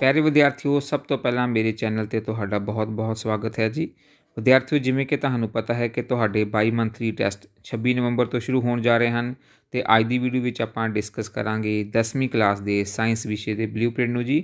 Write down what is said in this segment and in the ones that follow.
ਪਿਆਰੇ ਵਿਦਿਆਰਥੀਓ ਸਭ ਤੋਂ ਪਹਿਲਾਂ ਮੇਰੇ ਚੈਨਲ ਤੇ ਤੁਹਾਡਾ ਬਹੁਤ-ਬਹੁਤ ਸਵਾਗਤ ਹੈ ਜੀ ਵਿਦਿਆਰਥੀਓ ਜਿਵੇਂ ਕਿ ਤੁਹਾਨੂੰ ਪਤਾ ਹੈ ਕਿ ਤੁਹਾਡੇ 22 ਮੰਥਲੀ ਟੈਸਟ 26 ਨਵੰਬਰ ਤੋਂ ਸ਼ੁਰੂ ਹੋਣ ਜਾ ਰਹੇ ਹਨ ਤੇ ਅੱਜ ਦੀ ਵੀਡੀਓ ਵਿੱਚ ਆਪਾਂ ਡਿਸਕਸ ਕਰਾਂਗੇ 10ਵੀਂ ਕਲਾਸ ਦੇ ਸਾਇੰਸ ਵਿਸ਼ੇ ਦੇ ਬਲੂਪ੍ਰਿੰਟ ਨੂੰ ਜੀ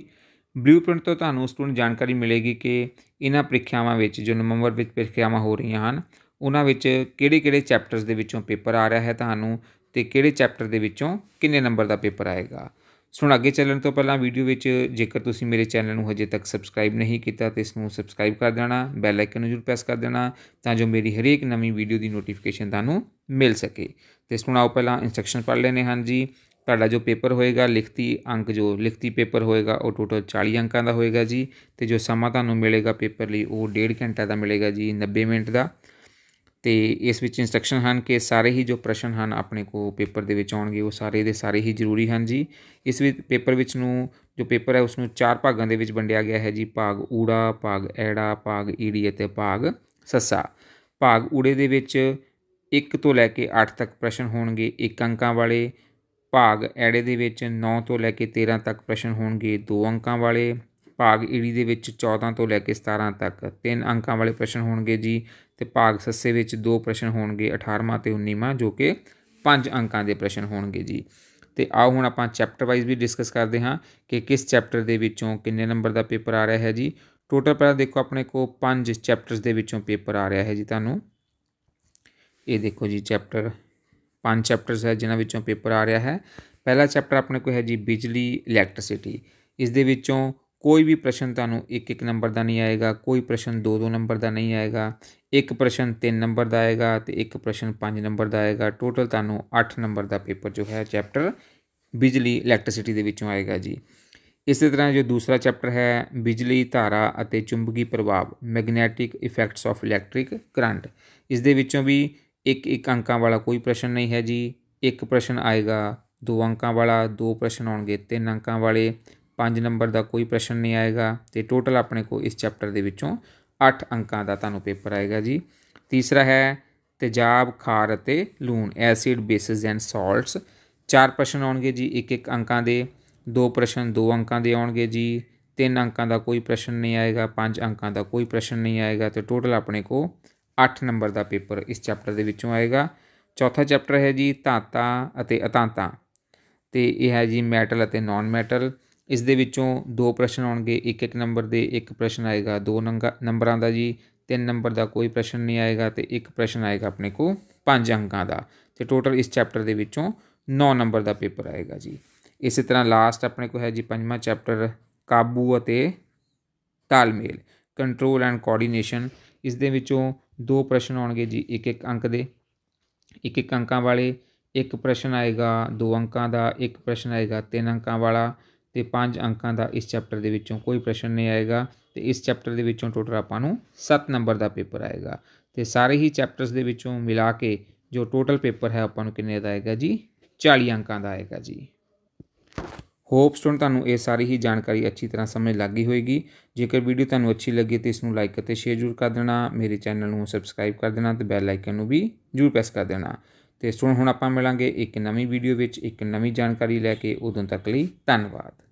ਬਲੂਪ੍ਰਿੰਟ ਤੋਂ ਤੁਹਾਨੂੰ ਸਟੂਡੈਂਟ ਜਾਣਕਾਰੀ ਮਿਲੇਗੀ ਕਿ ਇਹਨਾਂ ਪ੍ਰੀਖਿਆਵਾਂ ਵਿੱਚ ਜੋ ਨਵੰਬਰ ਵਿੱਚ ਪ੍ਰੀਖਿਆਵਾਂ ਹੋ ਰਹੀਆਂ ਹਨ ਉਹਨਾਂ ਵਿੱਚ ਕਿਹੜੇ-ਕਿਹੜੇ ਚੈਪਟਰਸ ਦੇ ਵਿੱਚੋਂ ਪੇਪਰ ਆ ਰਿਹਾ ਹੈ ਤੁਹਾਨੂੰ ਤੇ ਕਿਹੜੇ ਚੈਪਟਰ ਦੇ ਵਿੱਚੋਂ ਕਿੰਨੇ ਨੰਬਰ ਦਾ ਪੇਪਰ ਆਏਗਾ ਸੁਣ ਅੱਗੇ ਚੱਲਣ ਤੋਂ ਪਹਿਲਾਂ ਵੀਡੀਓ ਵਿੱਚ ਜੇਕਰ ਤੁਸੀਂ ਮੇਰੇ ਚੈਨਲ ਨੂੰ ਹਜੇ ਤੱਕ ਸਬਸਕ੍ਰਾਈਬ ਨਹੀਂ ਕੀਤਾ ਤੇ ਇਸ ਨੂੰ ਸਬਸਕ੍ਰਾਈਬ ਕਰ ਦੇਣਾ ਬੈਲ ਆਈਕਨ ਨੂੰ ਜ਼ਰੂਰ ਪ੍ਰੈਸ ਕਰ ਦੇਣਾ ਤਾਂ ਜੋ ਮੇਰੀ ਹਰੇਕ ਨਵੀਂ ਵੀਡੀਓ ਦੀ ਨੋਟੀਫਿਕੇਸ਼ਨ ਤੁਹਾਨੂੰ ਮਿਲ ਸਕੇ ਤੇ ਸੁਣਾਓ ਆਓ ਪਹਿਲਾਂ ਇਨਸਟਰਕਸ਼ਨ ਪੜ੍ਹ ਲੈਨੇ ਹਨ ਜੀ ਤੁਹਾਡਾ ਜੋ ਪੇਪਰ ਹੋਏਗਾ ਲਿਖਤੀ ਅੰਕ ਜੋ ਲਿਖਤੀ ਪੇਪਰ ਹੋਏਗਾ ਉਹ ਟੋਟਲ 40 ਅੰਕਾਂ ਦਾ ਹੋਏਗਾ ਜੀ ਤੇ ਜੋ ਸਮਾਂ ਤੁਹਾਨੂੰ ਮਿਲੇਗਾ ਪੇਪਰ ਲਈ ਉਹ 1.5 ਘੰਟਾ ਦਾ ਮਿਲੇਗਾ ਜੀ 90 ਮਿੰਟ ਦਾ ਤੇ ਇਸ ਵਿੱਚ ਇਨਸਟਰਕਸ਼ਨ ਹਨ ਕਿ ਸਾਰੇ ਹੀ ਜੋ ਪ੍ਰਸ਼ਨ ਹਨ ਆਪਣੇ ਕੋ ਪੇਪਰ ਦੇ ਵਿੱਚ ਆਉਣਗੇ ਉਹ ਸਾਰੇ ਦੇ ਸਾਰੇ ਹੀ ਜ਼ਰੂਰੀ ਹਨ ਜੀ ਇਸ ਵਿੱਚ ਪੇਪਰ ਵਿੱਚ ਨੂੰ ਜੋ ਪੇਪਰ ਹੈ ਉਸ ਨੂੰ ਚਾਰ ਭਾਗਾਂ ਦੇ ਵਿੱਚ ਵੰਡਿਆ ਗਿਆ ਹੈ ਜੀ ਭਾਗ ਊੜਾ ਭਾਗ ਐੜਾ ਭਾਗ ਈੜੀ ਅਤੇ ਭਾਗ ਸੱਸਾ ਭਾਗ ਊੜੇ ਦੇ ਵਿੱਚ 1 ਤੋਂ ਲੈ ਕੇ 8 ਤੱਕ ਪ੍ਰਸ਼ਨ ਹੋਣਗੇ ਇੱਕ ਅੰਕਾਂ ਵਾਲੇ ਭਾਗ ਐੜੇ ਦੇ ਵਿੱਚ 9 ਤੋਂ ਲੈ ਕੇ 13 ਤੱਕ ਪ੍ਰਸ਼ਨ ਹੋਣਗੇ ਦੋ ਅੰਕਾਂ ਵਾਲੇ ਭਾਗ ਈੜੀ ਦੇ ਵਿੱਚ 14 ਤੋਂ ਲੈ ਕੇ 17 ਤੱਕ ਤਿੰਨ ਅੰਕਾਂ ਵਾਲੇ ਪ੍ਰਸ਼ਨ ਹੋਣਗੇ ਜੀ ਤੇ ਭਾਗ ਸੱਸੇ ਵਿੱਚ ਦੋ ਪ੍ਰਸ਼ਨ ਹੋਣਗੇ 18ਵਾਂ ਤੇ 19ਵਾਂ ਜੋ ਕਿ ਪੰਜ ਅੰਕਾਂ ਦੇ ਪ੍ਰਸ਼ਨ ਹੋਣਗੇ ਜੀ ਤੇ ਆਓ ਹੁਣ ਆਪਾਂ ਚੈਪਟਰ ਵਾਈਜ਼ ਵੀ ਡਿਸਕਸ ਕਰਦੇ ਹਾਂ ਕਿ ਕਿਸ ਚੈਪਟਰ ਦੇ ਵਿੱਚੋਂ ਕਿੰਨੇ ਨੰਬਰ ਦਾ ਪੇਪਰ ਆ ਰਿਹਾ ਹੈ ਜੀ ਟੋਟਲ ਪਹਿਲਾਂ ਦੇਖੋ ਆਪਣੇ ਕੋ ਪੰਜ ਚੈਪਟਰਸ ਦੇ ਵਿੱਚੋਂ ਪੇਪਰ ਆ ਰਿਹਾ ਹੈ ਜੀ ਤੁਹਾਨੂੰ ਇਹ ਦੇਖੋ ਜੀ ਚੈਪਟਰ ਪੰਜ ਚੈਪਟਰਸ ਹੈ ਜਿਨ੍ਹਾਂ ਵਿੱਚੋਂ ਪੇਪਰ ਆ ਰਿਹਾ ਹੈ ਪਹਿਲਾ ਚੈਪਟਰ ਆਪਣੇ ਕੋ ਹੈ ਜੀ ਬਿਜਲੀ ਇਲੈਕਟ੍ਰਿਸਿਟੀ ਇਸ ਦੇ ਵਿੱਚੋਂ ਕੋਈ ਵੀ ਪ੍ਰਸ਼ਨ ਤੁਹਾਨੂੰ ਇੱਕ ਇੱਕ ਨੰਬਰ ਦਾ ਨਹੀਂ ਆਏਗਾ ਕੋਈ ਪ੍ਰਸ਼ਨ ਦੋ ਦੋ ਨੰਬਰ ਦਾ ਨਹੀਂ ਆਏਗਾ ਇੱਕ ਪ੍ਰਸ਼ਨ 3 ਨੰਬਰ ਦਾ ਆਏਗਾ ਤੇ ਇੱਕ ਪ੍ਰਸ਼ਨ 5 ਨੰਬਰ ਦਾ ਆਏਗਾ ਟੋਟਲ ਤੁਹਾਨੂੰ 8 ਨੰਬਰ ਦਾ ਪੇਪਰ ਜੋ ਹੈ ਚੈਪਟਰ ਬਿਜਲੀ ਇਲੈਕਟ੍ਰਿਸਿਟੀ ਦੇ ਵਿੱਚੋਂ ਆਏਗਾ ਜੀ ਇਸੇ ਤਰ੍ਹਾਂ ਜੋ ਦੂਸਰਾ ਚੈਪਟਰ ਹੈ ਬਿਜਲੀ ਧਾਰਾ ਅਤੇ ਚੁੰਬਕੀ ਪ੍ਰਭਾਵ magnetic effects of electric current ਇਸ ਦੇ ਵਿੱਚੋਂ ਵੀ ਇੱਕ ਇੱਕ ਅੰਕਾਂ ਵਾਲਾ ਕੋਈ ਪ੍ਰਸ਼ਨ ਨਹੀਂ ਹੈ ਜੀ ਇੱਕ ਪ੍ਰਸ਼ਨ ਆਏਗਾ ਦੋ ਅੰਕਾਂ ਵਾਲਾ ਦੋ ਪ੍ਰਸ਼ਨ ਆਉਣਗੇ ਤਿੰਨ ਅੰਕਾਂ ਵਾਲੇ 5 ਨੰਬਰ ਦਾ ਕੋਈ ਪ੍ਰਸ਼ਨ ਨਹੀਂ ਆਏਗਾ ਤੇ ਟੋਟਲ ਆਪਣੇ ਕੋ ਇਸ ਚੈਪਟਰ ਦੇ ਵਿੱਚੋਂ 8 ਅੰਕਾਂ ਦਾ ਤੁਹਾਨੂੰ ਪੇਪਰ ਆਏਗਾ ਜੀ ਤੀਸਰਾ ਹੈ ਤੇਜ਼ਾਬ ਖਾਰ ਅਤੇ ਲੂਣ ਐਸਿਡ ਬੇਸਿਸ ਐਂਡ ਸਾਲਟਸ ਚਾਰ ਪ੍ਰਸ਼ਨ ਆਉਣਗੇ ਜੀ ਇੱਕ ਇੱਕ ਅੰਕਾਂ ਦੇ ਦੋ ਪ੍ਰਸ਼ਨ ਦੋ ਅੰਕਾਂ ਦੇ ਆਉਣਗੇ ਜੀ ਤਿੰਨ ਅੰਕਾਂ ਦਾ ਕੋਈ ਪ੍ਰਸ਼ਨ ਨਹੀਂ ਆਏਗਾ ਪੰਜ ਅੰਕਾਂ ਦਾ ਕੋਈ ਪ੍ਰਸ਼ਨ ਨਹੀਂ ਆਏਗਾ ਤੇ ਟੋਟਲ ਆਪਣੇ ਕੋ 8 ਨੰਬਰ ਦਾ ਪੇਪਰ ਇਸ ਚੈਪਟਰ ਦੇ ਵਿੱਚੋਂ ਆਏਗਾ ਚੌਥਾ ਚੈਪਟਰ ਹੈ ਜੀ ਧਾਤਾਂ ਅਤੇ ਅਤਾਂਤਾਂ ਤੇ ਇਹ ਹੈ ਜੀ ਮੈਟਲ ਅਤੇ ਨਾਨ ਮੈਟਲ ਇਸ ਦੇ ਵਿੱਚੋਂ ਦੋ ਪ੍ਰਸ਼ਨ ਆਉਣਗੇ ਇੱਕ ਇੱਕ ਨੰਬਰ ਦੇ ਇੱਕ ਪ੍ਰਸ਼ਨ ਆਏਗਾ ਦੋ ਨੰਬਰਾਂ ਦਾ ਜੀ ਤਿੰਨ ਨੰਬਰ ਦਾ ਕੋਈ ਪ੍ਰਸ਼ਨ ਨਹੀਂ ਆਏਗਾ ਤੇ ਇੱਕ ਪ੍ਰਸ਼ਨ ਆਏਗਾ ਆਪਣੇ ਕੋ ਪੰਜ ਅੰਕਾਂ ਦਾ ਤੇ ਟੋਟਲ ਇਸ ਚੈਪਟਰ ਦੇ ਵਿੱਚੋਂ 9 ਨੰਬਰ ਦਾ ਪੇਪਰ ਆਏਗਾ ਜੀ ਇਸੇ ਤਰ੍ਹਾਂ ਲਾਸਟ ਆਪਣੇ ਕੋ ਹੈ ਜੀ ਪੰਜਵਾਂ ਚੈਪਟਰ ਕਾਬੂ ਅਤੇ ਤਾਲਮੇਲ ਕੰਟਰੋਲ ਐਂਡ ਕੋਆਰਡੀਨੇਸ਼ਨ ਇਸ ਦੇ ਵਿੱਚੋਂ ਦੋ ਪ੍ਰਸ਼ਨ ਆਉਣਗੇ ਜੀ ਇੱਕ ਇੱਕ ਅੰਕ ਦੇ ਇੱਕ ਇੱਕ ਅੰਕਾਂ ਵਾਲੇ ਇੱਕ ਪ੍ਰਸ਼ਨ ਆਏਗਾ ਦੋ ਅੰਕਾਂ ਦਾ ਇੱਕ ਪ੍ਰਸ਼ਨ ਆਏਗਾ ਤਿੰਨ ਅੰਕਾਂ ਵਾਲਾ ਤੇ 5 ਅੰਕਾਂ ਦਾ ਇਸ ਚੈਪਟਰ ਦੇ ਵਿੱਚੋਂ ਕੋਈ ਪ੍ਰਸ਼ਨ ਨਹੀਂ ਆਏਗਾ ਤੇ ਇਸ ਚੈਪਟਰ ਦੇ ਵਿੱਚੋਂ ਟੋਟਲ ਆਪਾਂ ਨੂੰ 7 ਨੰਬਰ ਦਾ ਪੇਪਰ ਆਏਗਾ ਤੇ ਸਾਰੇ ਹੀ ਚੈਪਟਰਸ ਦੇ ਵਿੱਚੋਂ ਮਿਲਾ ਕੇ ਜੋ ਟੋਟਲ ਪੇਪਰ ਹੈ ਆਪਾਂ ਨੂੰ ਕਿੰਨੇ ਦਾ ਆਏਗਾ ਜੀ 40 ਅੰਕਾਂ ਦਾ ਆਏਗਾ ਜੀ ਹੋਪ ਸਟੂਡੈਂਟ ਤੁਹਾਨੂੰ ਇਹ ਸਾਰੀ ਹੀ ਜਾਣਕਾਰੀ ਅੱਛੀ ਤਰ੍ਹਾਂ ਸਮਝ ਲੱਗੀ ਹੋਵੇਗੀ ਜੇਕਰ ਵੀਡੀਓ ਤੁਹਾਨੂੰ ਅੱਛੀ ਲੱਗੀ ਤੇ ਇਸ ਨੂੰ ਲਾਈਕ ਅਤੇ ਸ਼ੇਅਰ ਜ਼ਰੂਰ ਕਰ ਦੇਣਾ ਮੇਰੇ ਚੈਨਲ ਨੂੰ ਸਬਸਕ੍ਰਾਈਬ ਕਰ ਦੇਣਾ ਤੇ ਬੈਲ ਆਈਕਨ ਨੂੰ ਵੀ ਜ਼ਰੂਰ ਪ੍ਰੈਸ ਕਰ ਦੇਣਾ ਤੇ ਸੋ ਹੁਣ ਆਪਾਂ ਮਿਲਾਂਗੇ ਇੱਕ ਨਵੀਂ ਵੀਡੀਓ ਵਿੱਚ ਇੱਕ ਨਵੀਂ ਜਾਣਕਾਰੀ ਲੈ ਕੇ ਉਦੋਂ ਤੱਕ ਲਈ ਧੰਨਵਾਦ